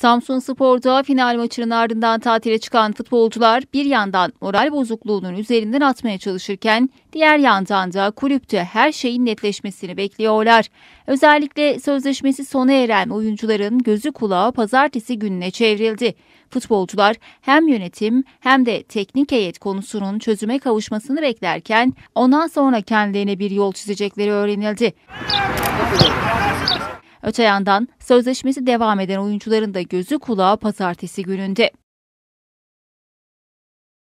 Samsun Spor'da final maçının ardından tatile çıkan futbolcular bir yandan moral bozukluğunun üzerinden atmaya çalışırken diğer yandan da kulüpte her şeyin netleşmesini bekliyorlar. Özellikle sözleşmesi sona eren oyuncuların gözü kulağı pazartesi gününe çevrildi. Futbolcular hem yönetim hem de teknik heyet konusunun çözüme kavuşmasını beklerken ondan sonra kendilerine bir yol çizecekleri öğrenildi. Öte yandan sözleşmesi devam eden oyuncuların da gözü kulağı pazartesi gününde.